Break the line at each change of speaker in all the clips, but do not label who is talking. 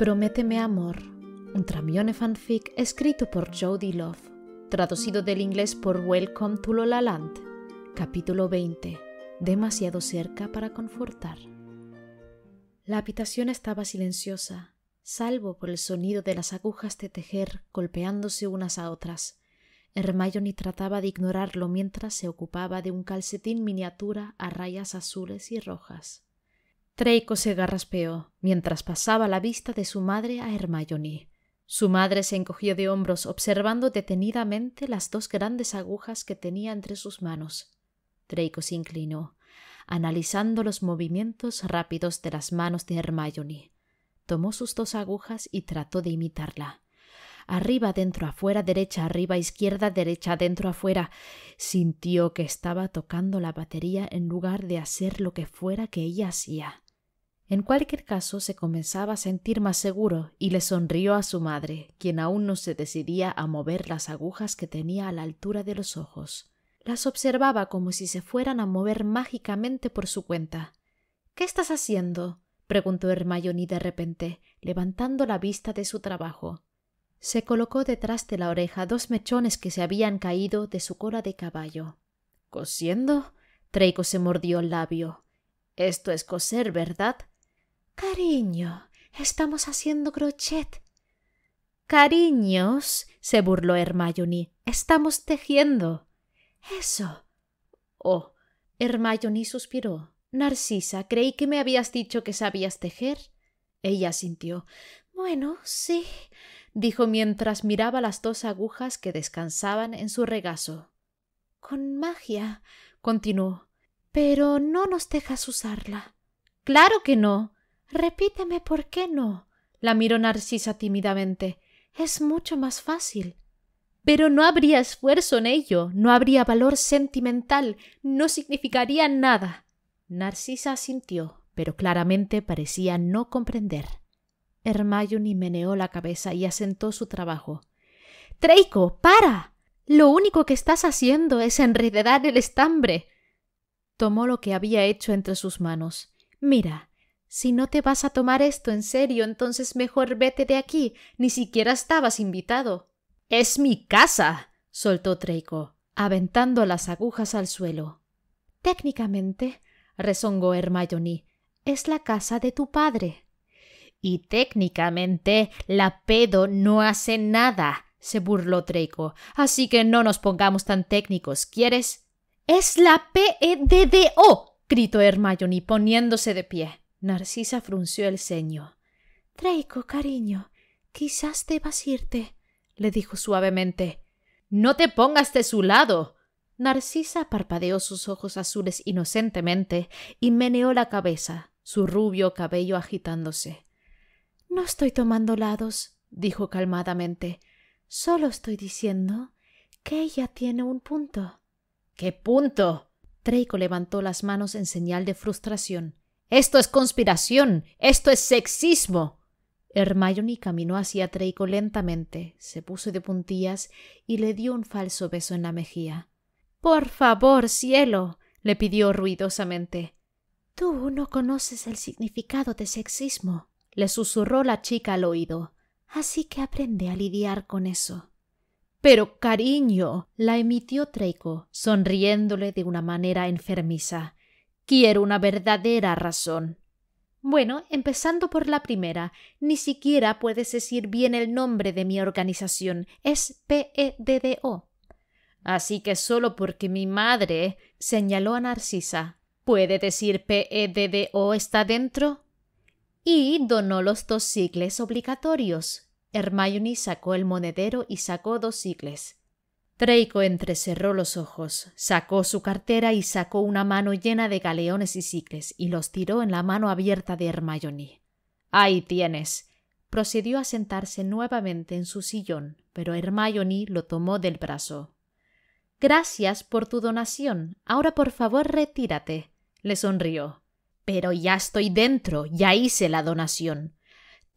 Prométeme amor, un tramione fanfic escrito por Jody Love, traducido del inglés por Welcome to Lola Land, capítulo 20, demasiado cerca para confortar. La habitación estaba silenciosa, salvo por el sonido de las agujas de tejer golpeándose unas a otras. Hermione trataba de ignorarlo mientras se ocupaba de un calcetín miniatura a rayas azules y rojas. Draco se garraspeó mientras pasaba la vista de su madre a Hermione. Su madre se encogió de hombros observando detenidamente las dos grandes agujas que tenía entre sus manos. Draco se inclinó, analizando los movimientos rápidos de las manos de Hermione. Tomó sus dos agujas y trató de imitarla. Arriba, dentro, afuera, derecha, arriba, izquierda, derecha, dentro, afuera. Sintió que estaba tocando la batería en lugar de hacer lo que fuera que ella hacía. En cualquier caso, se comenzaba a sentir más seguro y le sonrió a su madre, quien aún no se decidía a mover las agujas que tenía a la altura de los ojos. Las observaba como si se fueran a mover mágicamente por su cuenta. ¿Qué estás haciendo? preguntó Hermione de repente, levantando la vista de su trabajo. Se colocó detrás de la oreja dos mechones que se habían caído de su cola de caballo. ¿Cosiendo? Treiko se mordió el labio. Esto es coser, ¿verdad? Cariño, estamos haciendo crochet. Cariños, se burló Hermione, estamos tejiendo. Eso. Oh, Hermione suspiró. Narcisa, creí que me habías dicho que sabías tejer. Ella sintió. Bueno, sí, dijo mientras miraba las dos agujas que descansaban en su regazo. Con magia, continuó. Pero no nos dejas usarla. Claro que no. Repíteme por qué no. la miró Narcisa tímidamente. Es mucho más fácil. Pero no habría esfuerzo en ello, no habría valor sentimental, no significaría nada. Narcisa asintió, pero claramente parecía no comprender. Hermione meneó la cabeza y asentó su trabajo. Treico, para. Lo único que estás haciendo es enredar el estambre. Tomó lo que había hecho entre sus manos. Mira, si no te vas a tomar esto en serio, entonces mejor vete de aquí. Ni siquiera estabas invitado. Es mi casa. soltó Treiko, aventando las agujas al suelo. Técnicamente, rezongó Hermione, es la casa de tu padre. Y técnicamente la pedo no hace nada, se burló Treiko—, Así que no nos pongamos tan técnicos, ¿quieres? Es la P-E-D-D-O, gritó Hermione poniéndose de pie. Narcisa frunció el ceño. Traico, cariño, quizás debas irte, le dijo suavemente. No te pongas de su lado. Narcisa parpadeó sus ojos azules inocentemente y meneó la cabeza, su rubio cabello agitándose. No estoy tomando lados, dijo calmadamente. Solo estoy diciendo que ella tiene un punto. ¿Qué punto? Traico levantó las manos en señal de frustración. Esto es conspiración. Esto es sexismo. Hermione caminó hacia Draco lentamente, se puso de puntillas y le dio un falso beso en la mejilla. Por favor, cielo, le pidió ruidosamente. Tú no conoces el significado de sexismo, le susurró la chica al oído. Así que aprende a lidiar con eso. Pero cariño, la emitió treco, sonriéndole de una manera enfermiza. Quiero una verdadera razón. Bueno, empezando por la primera, ni siquiera puedes decir bien el nombre de mi organización, es PEDDO. Así que solo porque mi madre señaló a Narcisa, ¿puede decir P-E-D-D-O está dentro? Y donó los dos sigles obligatorios. Hermione sacó el monedero y sacó dos sigles. Treico entrecerró los ojos, sacó su cartera y sacó una mano llena de galeones y sicles y los tiró en la mano abierta de Hermione. Ahí tienes. Procedió a sentarse nuevamente en su sillón, pero Hermione lo tomó del brazo. Gracias por tu donación. Ahora por favor retírate. le sonrió. Pero ya estoy dentro, ya hice la donación.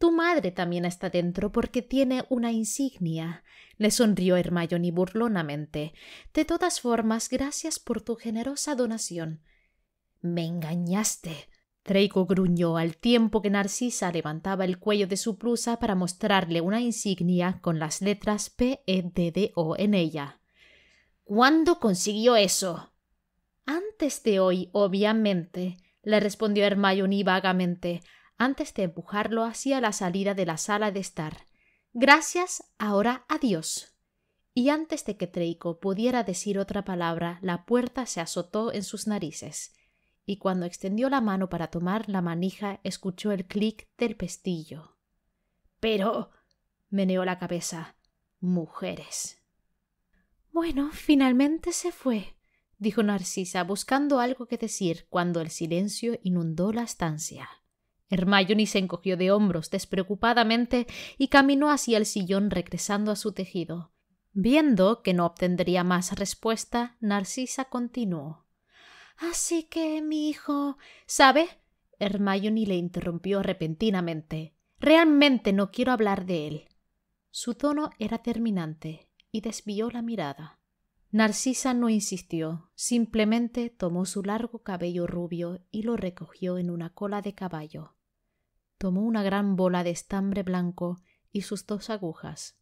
Tu madre también está dentro porque tiene una insignia. Le sonrió Hermione burlonamente. De todas formas, gracias por tu generosa donación. Me engañaste. Draco gruñó al tiempo que Narcisa levantaba el cuello de su blusa para mostrarle una insignia con las letras P E D D O en ella. ¿Cuándo consiguió eso? Antes de hoy, obviamente, le respondió Hermione vagamente antes de empujarlo hacia la salida de la sala de estar. Gracias, ahora adiós. Y antes de que Treico pudiera decir otra palabra, la puerta se azotó en sus narices, y cuando extendió la mano para tomar la manija, escuchó el clic del pestillo. Pero. meneó la cabeza. Mujeres. Bueno, finalmente se fue, dijo Narcisa, buscando algo que decir cuando el silencio inundó la estancia. Hermione se encogió de hombros despreocupadamente y caminó hacia el sillón regresando a su tejido. Viendo que no obtendría más respuesta, Narcisa continuó. Así que mi hijo. ¿Sabe? Hermione le interrumpió repentinamente. Realmente no quiero hablar de él. Su tono era terminante y desvió la mirada. Narcisa no insistió, simplemente tomó su largo cabello rubio y lo recogió en una cola de caballo. Tomó una gran bola de estambre blanco y sus dos agujas.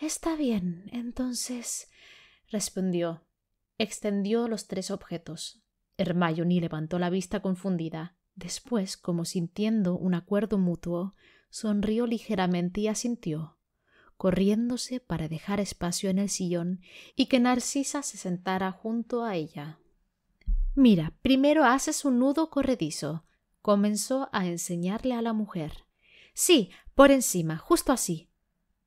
Está bien, entonces respondió. Extendió los tres objetos. ni levantó la vista confundida. Después, como sintiendo un acuerdo mutuo, sonrió ligeramente y asintió corriéndose para dejar espacio en el sillón y que Narcisa se sentara junto a ella. Mira, primero haces un nudo corredizo, comenzó a enseñarle a la mujer. Sí, por encima, justo así.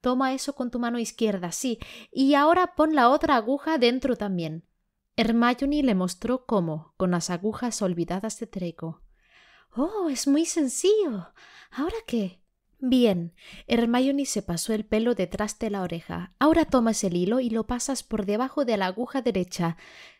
Toma eso con tu mano izquierda, sí, y ahora pon la otra aguja dentro también. Hermione le mostró cómo, con las agujas olvidadas de Treco. Oh, es muy sencillo. ¿Ahora qué? Bien. Hermione se pasó el pelo detrás de la oreja. Ahora tomas el hilo y lo pasas por debajo de la aguja derecha.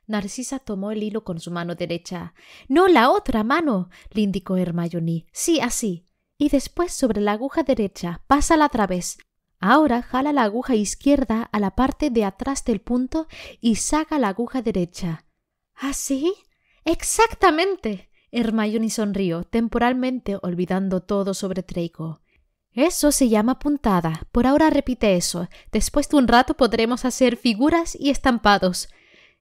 Narcisa tomó el hilo con su mano derecha. No la otra mano, le indicó Hermione. Sí, así. Y después sobre la aguja derecha. Pásala a través. Ahora jala la aguja izquierda a la parte de atrás del punto y saca la aguja derecha. ¿Así? ¿Ah, Exactamente. Hermione sonrió, temporalmente olvidando todo sobre Treiko. Eso se llama puntada. Por ahora repite eso. Después de un rato podremos hacer figuras y estampados.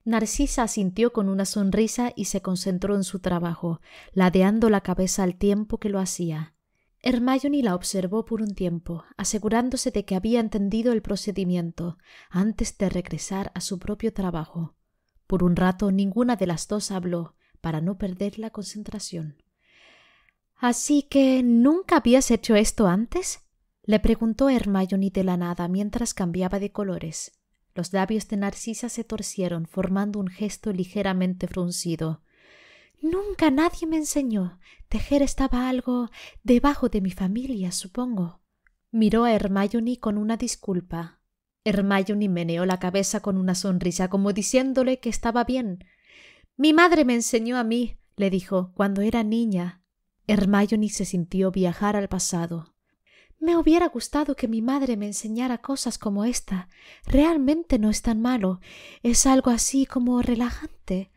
Narcisa asintió con una sonrisa y se concentró en su trabajo, ladeando la cabeza al tiempo que lo hacía. Hermione la observó por un tiempo, asegurándose de que había entendido el procedimiento, antes de regresar a su propio trabajo. Por un rato ninguna de las dos habló, para no perder la concentración. ¿Así que nunca habías hecho esto antes? le preguntó Hermione de la nada mientras cambiaba de colores. Los labios de Narcisa se torcieron, formando un gesto ligeramente fruncido. Nunca nadie me enseñó. Tejer estaba algo debajo de mi familia, supongo. Miró a Hermione con una disculpa. Hermione meneó la cabeza con una sonrisa, como diciéndole que estaba bien. Mi madre me enseñó a mí, le dijo, cuando era niña. Hermione se sintió viajar al pasado. Me hubiera gustado que mi madre me enseñara cosas como esta. Realmente no es tan malo. Es algo así como relajante.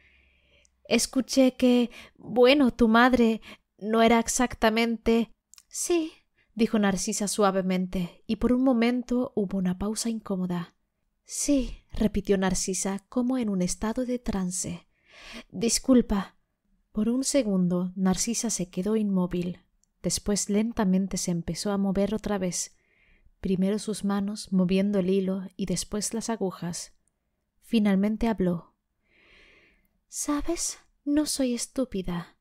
Escuché que, bueno, tu madre no era exactamente. Sí, dijo Narcisa suavemente, y por un momento hubo una pausa incómoda. Sí, repitió Narcisa como en un estado de trance. Disculpa, por un segundo Narcisa se quedó inmóvil. Después lentamente se empezó a mover otra vez, primero sus manos moviendo el hilo y después las agujas. Finalmente habló. ¿Sabes? No soy estúpida.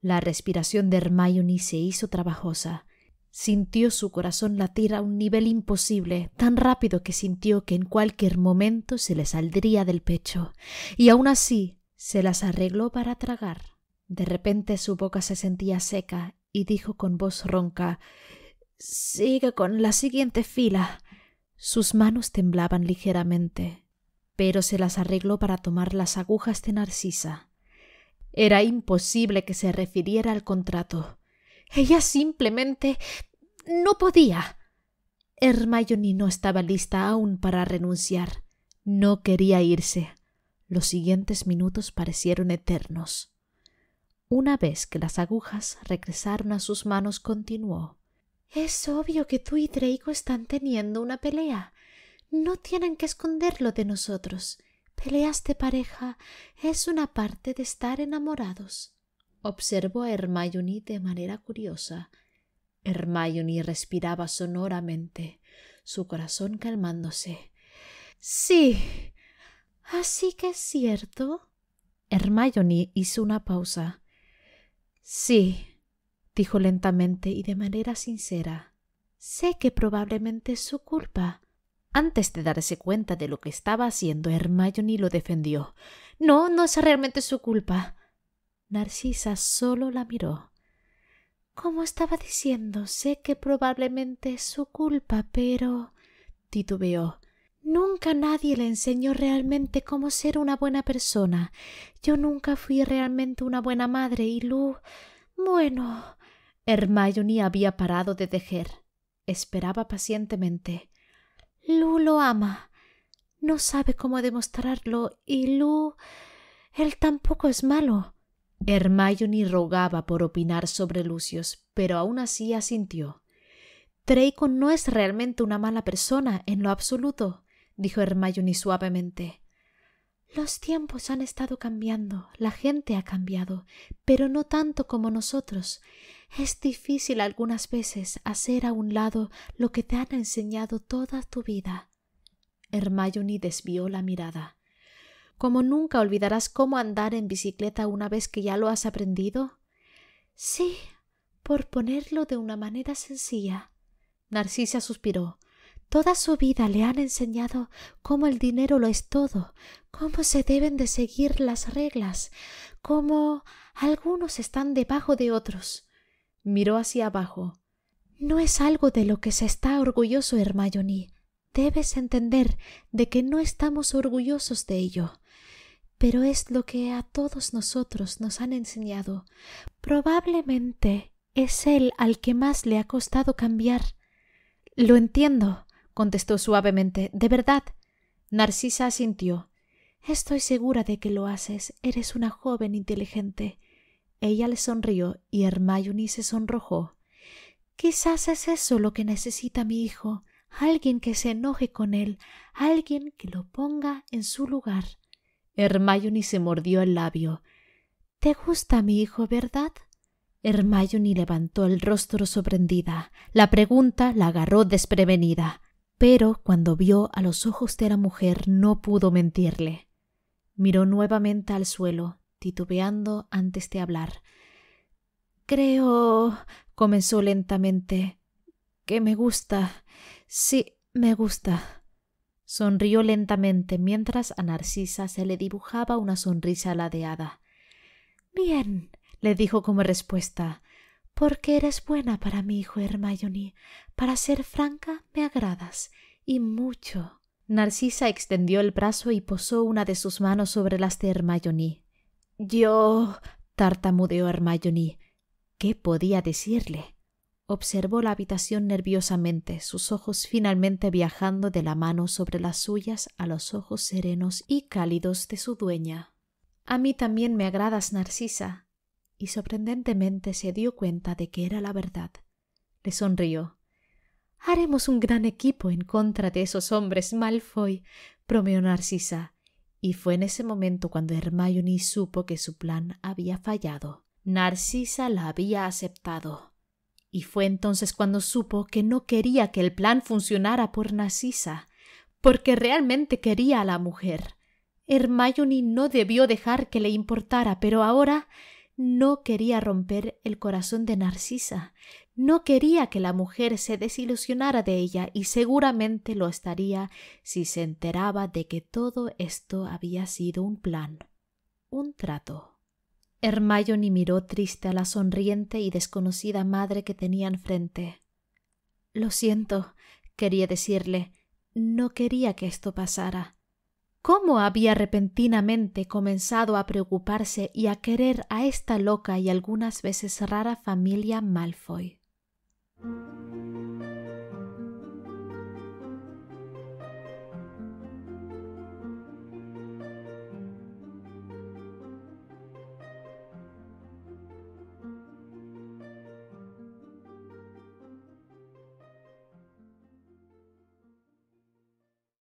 La respiración de Hermione se hizo trabajosa. Sintió su corazón latir a un nivel imposible, tan rápido que sintió que en cualquier momento se le saldría del pecho, y aún así se las arregló para tragar. De repente su boca se sentía seca y dijo con voz ronca Sigue con la siguiente fila. Sus manos temblaban ligeramente, pero se las arregló para tomar las agujas de Narcisa. Era imposible que se refiriera al contrato. Ella simplemente no podía. Hermione no estaba lista aún para renunciar. No quería irse. Los siguientes minutos parecieron eternos. Una vez que las agujas regresaron a sus manos, continuó. Es obvio que tú y Draco están teniendo una pelea. No tienen que esconderlo de nosotros. Peleas de pareja es una parte de estar enamorados. Observó a Hermione de manera curiosa. Hermione respiraba sonoramente, su corazón calmándose. Sí. Así que es cierto. Hermione hizo una pausa. Sí, dijo lentamente y de manera sincera. Sé que probablemente es su culpa. Antes de darse cuenta de lo que estaba haciendo, Hermione lo defendió. No, no es realmente su culpa. Narcisa solo la miró. Como estaba diciendo, sé que probablemente es su culpa, pero. titubeó. Nunca nadie le enseñó realmente cómo ser una buena persona. Yo nunca fui realmente una buena madre y Lu. Bueno. Hermione había parado de tejer. Esperaba pacientemente. Lu lo ama. No sabe cómo demostrarlo y Lu. él tampoco es malo. Hermione rogaba por opinar sobre Lucius, pero aún así asintió. Draco no es realmente una mala persona en lo absoluto dijo Hermione suavemente. Los tiempos han estado cambiando, la gente ha cambiado, pero no tanto como nosotros. Es difícil algunas veces hacer a un lado lo que te han enseñado toda tu vida. Hermione desvió la mirada. ¿Como nunca olvidarás cómo andar en bicicleta una vez que ya lo has aprendido? Sí, por ponerlo de una manera sencilla. Narcisa suspiró. Toda su vida le han enseñado cómo el dinero lo es todo, cómo se deben de seguir las reglas, cómo algunos están debajo de otros. Miró hacia abajo. No es algo de lo que se está orgulloso, Hermione. Debes entender de que no estamos orgullosos de ello. Pero es lo que a todos nosotros nos han enseñado. Probablemente es él al que más le ha costado cambiar. Lo entiendo, contestó suavemente. De verdad. Narcisa asintió. Estoy segura de que lo haces. Eres una joven inteligente. Ella le sonrió y Hermione se sonrojó. Quizás es eso lo que necesita mi hijo, alguien que se enoje con él, alguien que lo ponga en su lugar. Hermione se mordió el labio. ¿Te gusta mi hijo, verdad? Hermione levantó el rostro sorprendida. La pregunta la agarró desprevenida. Pero cuando vio a los ojos de la mujer no pudo mentirle. Miró nuevamente al suelo, titubeando antes de hablar. Creo, comenzó lentamente, que me gusta. Sí, me gusta. Sonrió lentamente mientras a Narcisa se le dibujaba una sonrisa ladeada. Bien, le dijo como respuesta porque eres buena para mi hijo Hermione. Para ser franca, me agradas, y mucho. Narcisa extendió el brazo y posó una de sus manos sobre las de Hermione. Yo. tartamudeó Hermayoni. ¿Qué podía decirle? Observó la habitación nerviosamente, sus ojos finalmente viajando de la mano sobre las suyas a los ojos serenos y cálidos de su dueña. A mí también me agradas, Narcisa y sorprendentemente se dio cuenta de que era la verdad. Le sonrió. Haremos un gran equipo en contra de esos hombres, Malfoy, —promeó Narcisa, y fue en ese momento cuando Hermione supo que su plan había fallado. Narcisa la había aceptado. Y fue entonces cuando supo que no quería que el plan funcionara por Narcisa, porque realmente quería a la mujer. Hermione no debió dejar que le importara, pero ahora no quería romper el corazón de Narcisa, no quería que la mujer se desilusionara de ella y seguramente lo estaría si se enteraba de que todo esto había sido un plan, un trato. Hermione miró triste a la sonriente y desconocida madre que tenía enfrente. Lo siento, quería decirle, no quería que esto pasara cómo había repentinamente comenzado a preocuparse y a querer a esta loca y algunas veces rara familia Malfoy.